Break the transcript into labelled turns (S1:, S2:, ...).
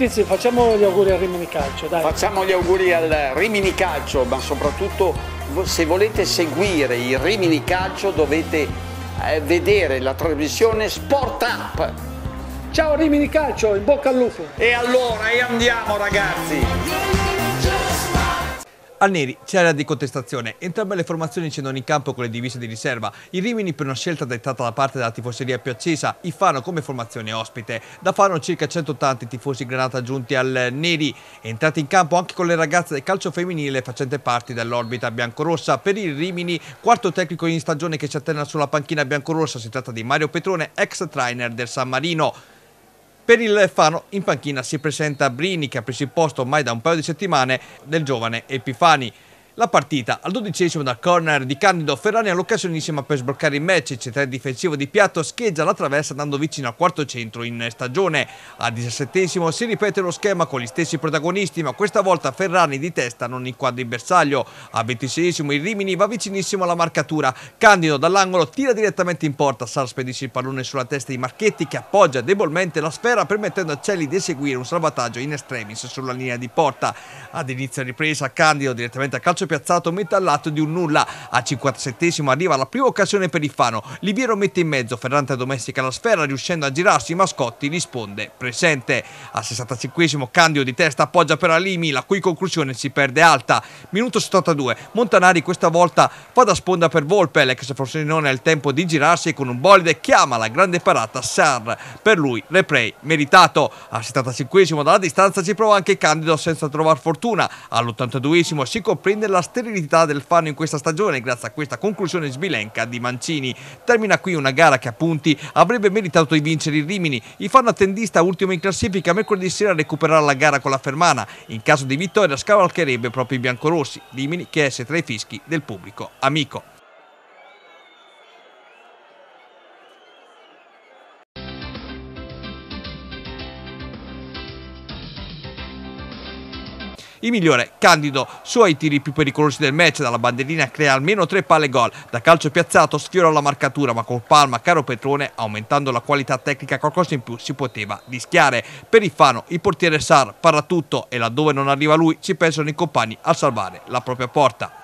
S1: Tizio, facciamo gli auguri al Rimini Calcio, dai. Facciamo gli auguri al Rimini Calcio, ma soprattutto se volete seguire il Rimini Calcio dovete eh, vedere la trasmissione Sport Up. Ciao Rimini Calcio, in bocca al lupo. E allora, e andiamo ragazzi. Al Neri c'era di contestazione, entrambe le formazioni scendono in campo con le divise di riserva, il Rimini per una scelta dettata da parte della tifoseria più accesa, i Fano come formazione ospite. Da Fano circa 180 tifosi granata giunti al Neri, entrati in campo anche con le ragazze del calcio femminile facente parte dell'orbita biancorossa. Per il Rimini, quarto tecnico in stagione che si atterna sulla panchina biancorossa, si tratta di Mario Petrone, ex trainer del San Marino. Per il Fano in panchina si presenta Brini che ha preso il posto ormai da un paio di settimane del giovane Epifani. La partita al dodicesimo dal corner di Candido Ferrani ha l'occasionissima per sbloccare il match. Il centrale difensivo di Piatto scheggia la traversa andando vicino al quarto centro in stagione. Al diciassettesimo si ripete lo schema con gli stessi protagonisti, ma questa volta Ferrani di testa non inquadra il bersaglio. Al ventiseiesimo il Rimini va vicinissimo alla marcatura. Candido dall'angolo tira direttamente in porta. Sar spedisce il pallone sulla testa di Marchetti che appoggia debolmente la sfera permettendo a Celli di eseguire un salvataggio in estremis sulla linea di porta. Ad inizio ripresa Candido direttamente a calcio piazzato lato di un nulla. Al 57 arriva la prima occasione per il Fano. Liviero mette in mezzo, Ferrante domestica la sfera riuscendo a girarsi, Mascotti risponde presente. Al 65 Candio di testa appoggia per Alimi, la cui conclusione si perde alta. Minuto 72, Montanari questa volta fa da sponda per Volpe, l'ex Frosinone ha il tempo di girarsi con un bolide chiama la grande parata Sar. Per lui replay meritato. Al 75 dalla distanza ci prova anche Candido senza trovare fortuna. All'82 si comprende la la sterilità del Fano in questa stagione grazie a questa conclusione sbilenca di Mancini. Termina qui una gara che a punti avrebbe meritato di vincere il Rimini. Il Fano attendista ultimo in classifica mercoledì sera recupererà la gara con la Fermana. In caso di vittoria scavalcherebbe proprio i biancorossi, Rimini che esce tra i fischi del pubblico amico. Il migliore, Candido, suoi tiri più pericolosi del match, dalla bandellina crea almeno tre palle gol. Da calcio piazzato sfiora la marcatura, ma col Palma, caro Petrone, aumentando la qualità tecnica qualcosa in più si poteva rischiare. Per Ifano, il portiere Sar parla tutto e laddove non arriva lui ci pensano i compagni a salvare la propria porta.